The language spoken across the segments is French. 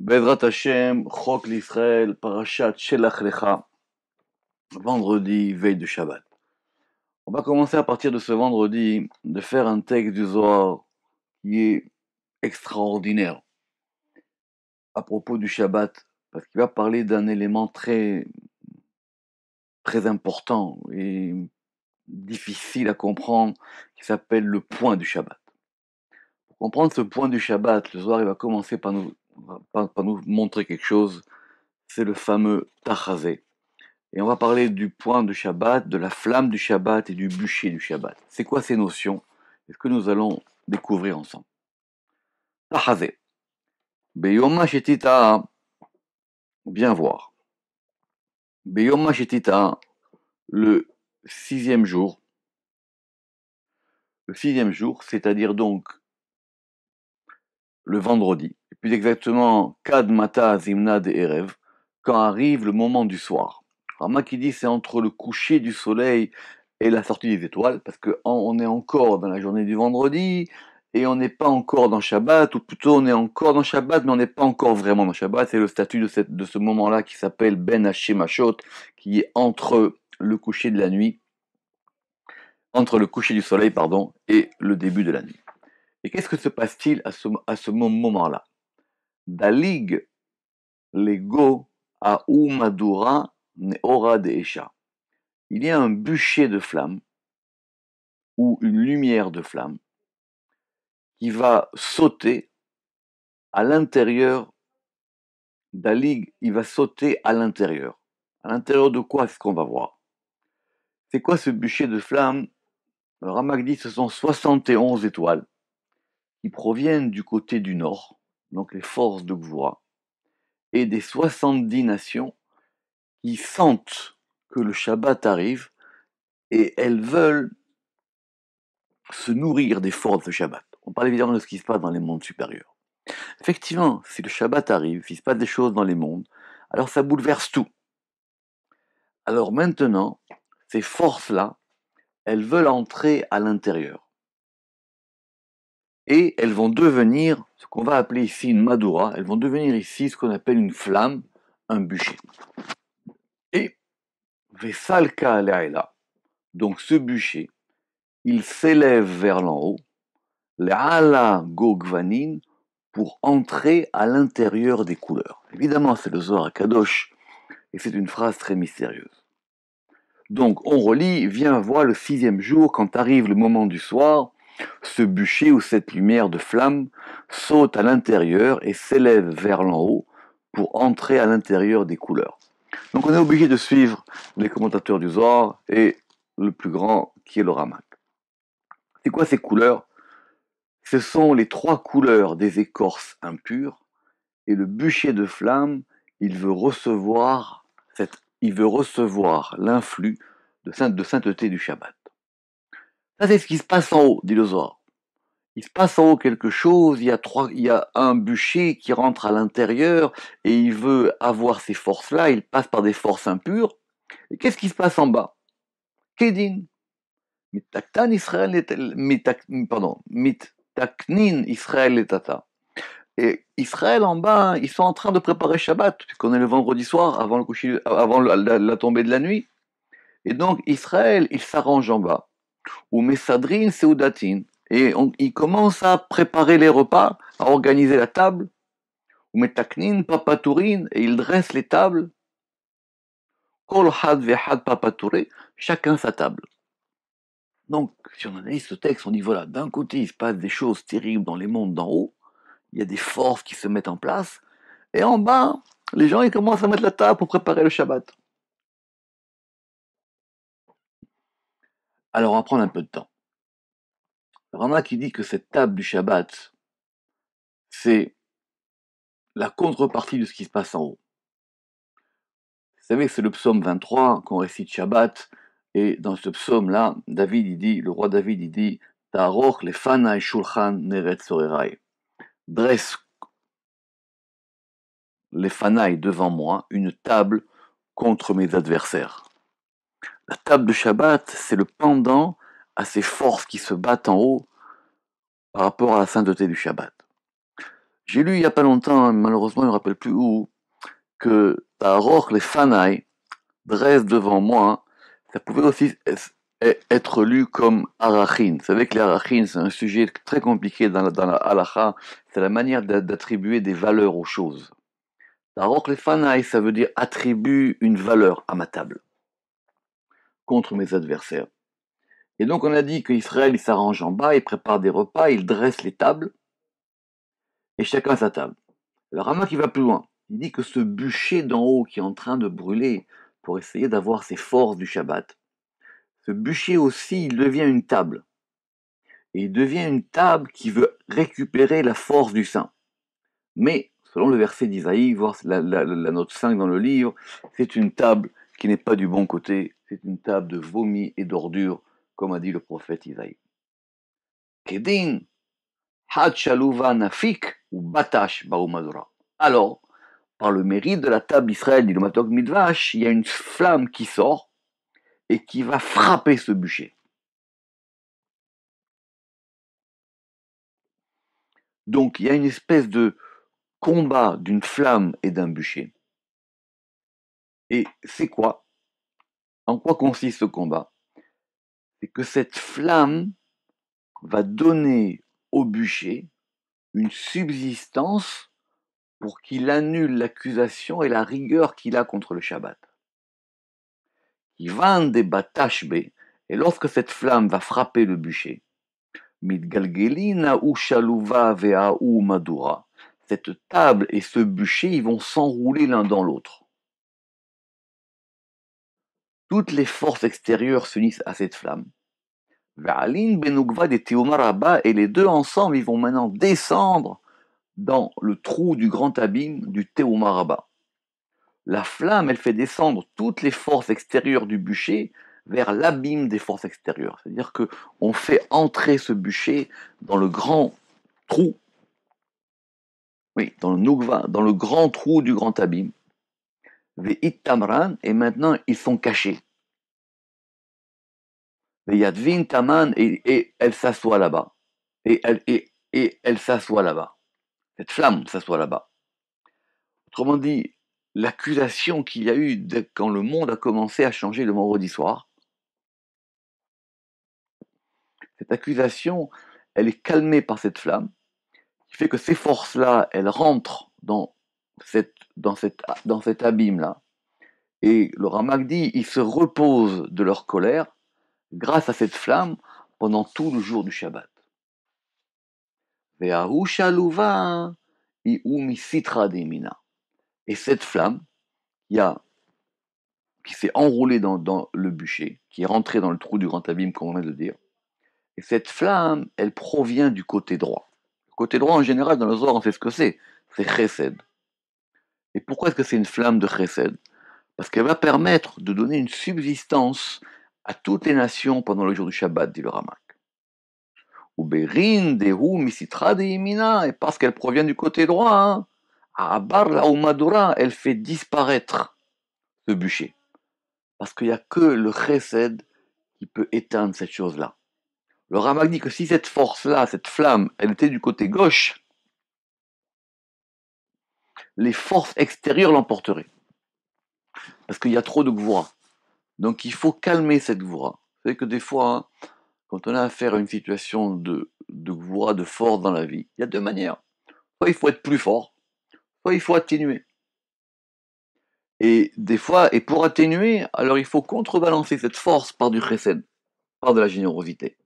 Bedrat Hashem, Chok l'Israël, Parashat Shelach Lecha, vendredi, veille de Shabbat. On va commencer à partir de ce vendredi de faire un texte du Zohar qui est extraordinaire à propos du Shabbat, parce qu'il va parler d'un élément très, très important et difficile à comprendre qui s'appelle le point du Shabbat. Pour comprendre ce point du Shabbat, le soir il va commencer par nous va, va nous montrer quelque chose, c'est le fameux Tachazé. Et on va parler du point du Shabbat, de la flamme du Shabbat et du bûcher du Shabbat. C'est quoi ces notions est ce que nous allons découvrir ensemble. Tachazé. Beyoma Shetita, bien voir. Beyoma Shetita, le sixième jour. Le sixième jour, c'est-à-dire donc le vendredi, et plus exactement Kad Mata Zimnad Erev, quand arrive le moment du soir. Rama qui dit c'est entre le coucher du soleil et la sortie des étoiles, parce qu'on est encore dans la journée du vendredi, et on n'est pas encore dans Shabbat, ou plutôt on est encore dans Shabbat, mais on n'est pas encore vraiment dans Shabbat. C'est le statut de, ce moment-là qui s'appelle Ben Hashem qui est entre le coucher de la nuit, entre le coucher du soleil, pardon, et le début de la nuit. Et qu'est-ce que se passe-t-il à ce, moment-là Dalig lego a umadura de echa. Il y a un bûcher de flamme ou une lumière de flamme qui va sauter à l'intérieur d'Alig, il va sauter à l'intérieur. À l'intérieur de quoi est-ce qu'on va voir C'est quoi ce bûcher de flamme Le dit ce sont 71 étoiles qui proviennent du côté du nord, donc les forces de pouvoir et des 70 nations qui sentent que le Shabbat arrive et elles veulent se nourrir des forces de Shabbat. On parle évidemment de ce qui se passe dans les mondes supérieurs. Effectivement, si le Shabbat arrive, s'il se passe des choses dans les mondes, alors ça bouleverse tout. Alors maintenant, ces forces-là, elles veulent entrer à l'intérieur et elles vont devenir ce qu'on va appeler ici une madura, elles vont devenir ici ce qu'on appelle une flamme, un bûcher. Et Vesalka Alaila, donc ce bûcher, il s'élève vers l'en haut, ala Gogvanin, pour entrer à l'intérieur des couleurs. Évidemment, c'est le Zohar Kadosh, et c'est une phrase très mystérieuse. Donc, on relit, viens voir le sixième jour, quand arrive le moment du soir, ce bûcher ou cette lumière de flamme saute à l'intérieur et s'élève vers l'en haut pour entrer à l'intérieur des couleurs. Donc on est obligé de suivre les commentateurs du Zohar et le plus grand qui est le Ramak. C'est quoi ces couleurs Ce sont les trois couleurs des écorces impures et le bûcher de flamme, il veut recevoir il veut recevoir l'influx de, de sainteté du Shabbat. Ça, c'est ce qui se passe en haut, dit le Zohar. Il se passe en haut quelque chose, il y a, trois, il y a un bûcher qui rentre à l'intérieur et il veut avoir ces forces-là, il passe par des forces impures. Et qu'est-ce qui se passe en bas Kedin. Israël pardon, Mitaknin Israël et Tata. Et Israël en bas, hein, ils sont en train de préparer Shabbat, puisqu'on est le vendredi soir avant, le coucher, avant la, la tombée de la nuit. Et donc Israël, il s'arrange en bas ou mesadrin seudatin. Et ils il à préparer les repas, à organiser la table, ou metaknin papatourines, et il dresse les tables. Kol had chacun sa table. Donc, si on analyse ce texte, on dit voilà, d'un côté, il se passe des choses terribles dans les mondes d'en haut, il y a des forces qui se mettent en place, et en bas, les gens ils commencent à mettre la table pour préparer le Shabbat. Alors on va prendre un peu de temps. Rama qui dit que cette table du Shabbat, c'est la contrepartie de ce qui se passe en haut. Vous savez, c'est le psaume 23 qu'on récite Shabbat, et dans ce psaume-là, David il dit, le roi David il dit, Taroch le shulchan neret Dresse les fanaï devant moi une table contre mes adversaires. La table de Shabbat, c'est le pendant à ces forces qui se battent en haut par rapport à la sainteté du Shabbat. J'ai lu il n'y a pas longtemps, hein, malheureusement je ne me rappelle plus où, que Taroch les Fanaï dresse devant moi, ça pouvait aussi e-, être lu comme Arachin. Vous savez que les Arachin, c'est un sujet très compliqué dans la, dans halacha, c'est la manière d'attribuer des valeurs aux choses. Taroch les Fanaï, ça veut dire attribue une valeur à ma table contre mes adversaires. Et donc on a dit qu'Israël, s'arrange en bas, il prépare des repas, il dresse les tables, et chacun sa table. Alors Rama qui va plus loin. Il dit que ce bûcher d'en haut qui est en train de brûler pour essayer d'avoir ses forces du Shabbat, ce bûcher aussi, il devient une table. Et il devient une table qui veut récupérer la force du saint. Mais, selon le verset d'Isaïe, voir la, la note 5 dans le livre, c'est une table qui n'est pas du bon côté c'est une table de vomi et d'ordures, comme a dit le prophète Isaïe. Kedin, ou Alors, par le mérite de la table d'Israël, dit Midvash, il y a une flamme qui sort et qui va frapper ce bûcher. Donc il y a une espèce de combat d'une flamme et d'un bûcher. Et c'est quoi en quoi consiste ce combat C'est que cette flamme va donner au bûcher une subsistance pour qu'il annule l'accusation et la rigueur qu'il a contre le Shabbat. Il va b et lorsque cette flamme va frapper le bûcher, cette table et ce bûcher, ils vont s'enrouler l'un dans l'autre toutes les forces extérieures s'unissent à cette flamme. Ben et les deux ensemble, ils vont maintenant descendre dans le trou du grand abîme du Teumaraba. La flamme, elle fait descendre toutes les forces extérieures du bûcher vers l'abîme des forces extérieures. C'est-à-dire que on fait entrer ce bûcher dans le grand trou, oui, dans le dans le grand trou du grand abîme, et maintenant ils sont cachés. Yadvin Taman, et, elle s'assoit là-bas. Et elle, s'assoit là-bas. Cette flamme s'assoit là-bas. Autrement dit, l'accusation qu'il y a eu quand le monde a commencé à changer le vendredi soir, cette accusation, elle est calmée par cette flamme, qui fait que ces forces-là, elles rentrent dans dans, cet abîme-là. Et le Ramak dit, ils se reposent de leur colère grâce à cette flamme pendant tout le jour du Shabbat. Um Et cette flamme, a qui s'est enroulée dans, le bûcher, qui est rentrée dans le trou du grand abîme, comme on vient de le dire. Et cette flamme, elle provient du côté droit. Le côté droit, en général, dans le Zohar, on sait ce que c'est. C'est Chesed. Et pourquoi est-ce que c'est une flamme de Chesed Parce qu'elle va permettre de donner une subsistance à toutes les nations pendant le jour du Shabbat, dit le Ramak. Uberin, Dehu, Misitra, Imina, et parce qu'elle provient du côté droit, hein, à Abar, la Umadura, elle fait disparaître ce bûcher. Parce qu'il n'y a que le Chesed qui peut éteindre cette chose-là. Le Ramak dit que si cette force-là, cette flamme, elle était du côté gauche, les forces extérieures l'emporteraient. Parce qu'il y a trop de gvoura. Donc il faut calmer cette gvoura. Vous savez que des fois, hein, quand on a affaire à une situation de, de de force dans la vie, il y a deux manières. Soit il faut être plus fort, soit il faut atténuer. Et des fois, et pour atténuer, alors il faut contrebalancer cette force par du chesed, par de la générosité.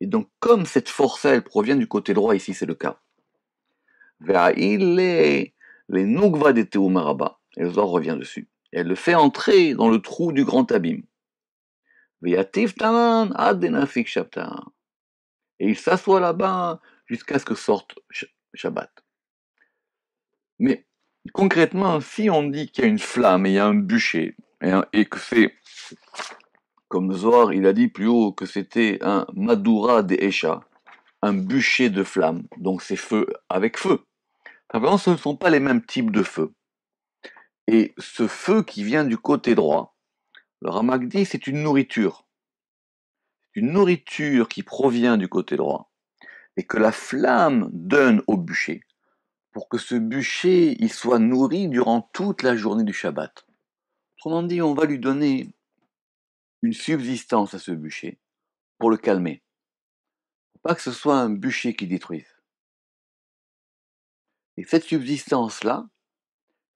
Et donc, comme cette force, elle provient du côté droit, ici c'est le cas, les de Et le Zohar revient dessus. elle le fait entrer dans le trou du grand abîme. Et il s'assoit là-bas jusqu'à ce que sorte Shabbat. Mais concrètement, si on dit qu'il y a une flamme et il y a un bûcher, et, que c'est, comme Zohar, il a dit plus haut que c'était un Madura de Esha, un bûcher de flamme, donc c'est feu avec feu. Simplement, ah ce ne sont pas les mêmes types de feu. Et ce feu qui vient du côté droit, le Ramak dit, c'est une nourriture. Une nourriture qui provient du côté droit et que la flamme donne au bûcher pour que ce bûcher il soit nourri durant toute la journée du Shabbat. Autrement dit, on va lui donner une subsistance à ce bûcher pour le calmer. Pas que ce soit un bûcher qui détruise. Et cette subsistance-là,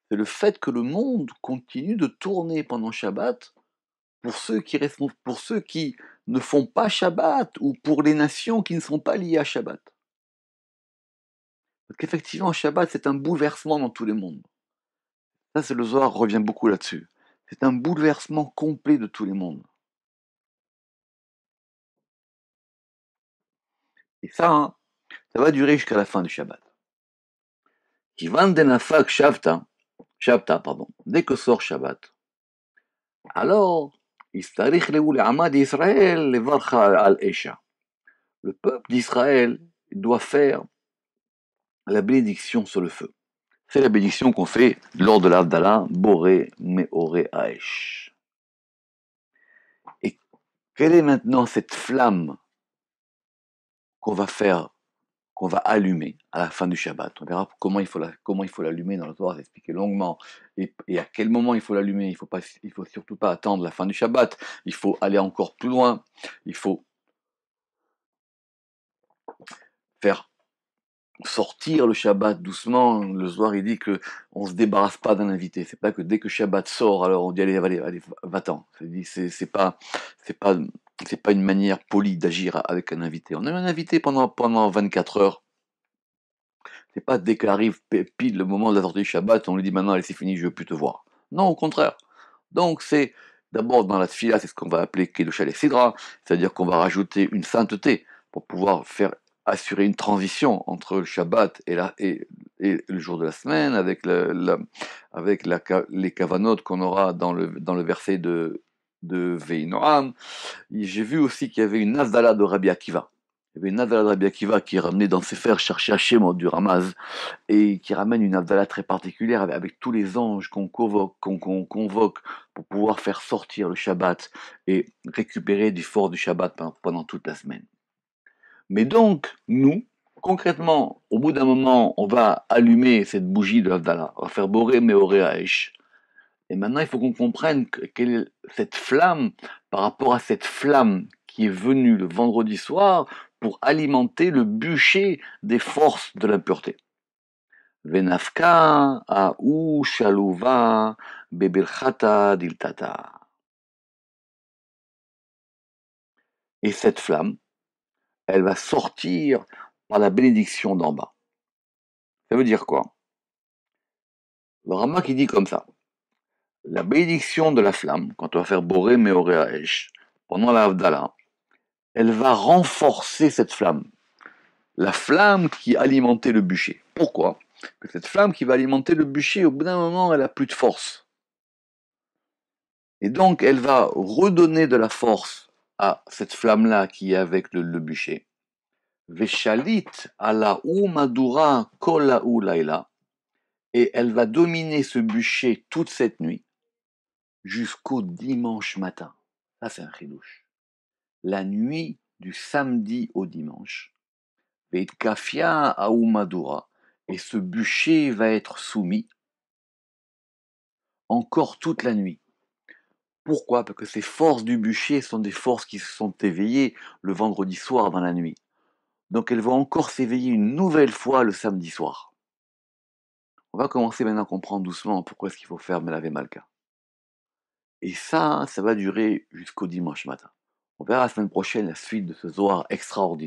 c'est le fait que le monde continue de tourner pendant Shabbat pour ceux qui, ne font pas Shabbat ou pour les nations qui ne sont pas liées à Shabbat. Parce qu'effectivement, Shabbat, c'est un bouleversement dans tous les mondes. Ça, c'est le Zohar revient beaucoup là-dessus. C'est un bouleversement complet de tous les mondes. Et ça, hein, ça va durer jusqu'à la fin du Shabbat. Kivan denafak shavta, shavta, pardon, dès que sort Shabbat, alors, istarich le Israël al Esha. Le peuple d'Israël doit faire la bénédiction sur le feu. C'est la bénédiction qu'on fait lors de l'Avdallah, Boré Meoré Aesh. Et quelle est maintenant cette flamme qu'on va faire qu'on va allumer à la fin du Shabbat. On verra comment il faut comment il faut l'allumer dans le soir, expliqué longuement et, à quel moment il faut l'allumer. Il faut faut surtout pas attendre la fin du Shabbat. Il faut aller encore plus loin. Il faut faire sortir le Shabbat doucement. Le soir. il dit que on se débarrasse pas d'un invité. C'est pas que dès que Shabbat sort, alors on dit allez, allez, va-t'en. C'est pas, c'est pas n'est pas une manière polie d'agir avec un invité. On a un invité pendant, pendant 24 heures. C'est pas dès qu'arrive pile le moment de la sortie du Shabbat, on lui dit maintenant, c'est fini, je ne veux plus te voir. Non, au contraire. Donc, c'est d'abord dans la fila, c'est ce qu'on va appeler Kedoshal et Sidra, c'est-à-dire qu'on va rajouter une sainteté pour pouvoir faire assurer une transition entre le Shabbat et, la, et, le jour de la semaine, avec, avec la, les cavanotes qu'on aura dans le, dans le verset de de Veinoam. J'ai vu aussi qu'il y avait une Nazala de Rabbi Akiva. Il y avait une Nazala de Rabbi Akiva qui est ramenée dans ses fers chercher Hachem du Ramaz et qui ramène une Nazala très particulière avec, tous les anges qu'on convoque, pour pouvoir faire sortir le Shabbat et récupérer du fort du Shabbat pendant, toute la semaine. Mais donc, nous, concrètement, au bout d'un moment, on va allumer cette bougie de l'Avdala, on va faire borer Meoréaesh, et maintenant, il faut qu'on comprenne quelle cette flamme par rapport à cette flamme qui est venue le vendredi soir pour alimenter le bûcher des forces de l'impureté. Venafka, Aou, Shalouva, dil Diltata. Et cette flamme, elle va sortir par la bénédiction d'en bas. Ça veut dire quoi Le Rama qui dit comme ça la bénédiction de la flamme, quand on va faire Boré Meoreaesh, pendant la Havdalah, elle va renforcer cette flamme. La flamme qui alimentait le bûcher. Pourquoi que cette flamme qui va alimenter le bûcher, au bout d'un moment, elle n'a plus de force. Et donc, elle va redonner de la force à cette flamme-là qui est avec le, bûcher. Veshalit ala madura kola Et elle va dominer ce bûcher toute cette nuit jusqu'au dimanche matin. Ça, c'est un chidouche. La nuit du samedi au dimanche, et ce bûcher va être soumis encore toute la nuit. Pourquoi Parce que ces forces du bûcher sont des forces qui se sont éveillées le vendredi soir dans la nuit. Donc elles vont encore s'éveiller une nouvelle fois le samedi soir. On va commencer maintenant à comprendre doucement pourquoi est-ce qu'il faut faire mal Malka. Et ça, hein, ça va durer jusqu'au dimanche matin. On verra la semaine prochaine la suite de ce soir extraordinaire.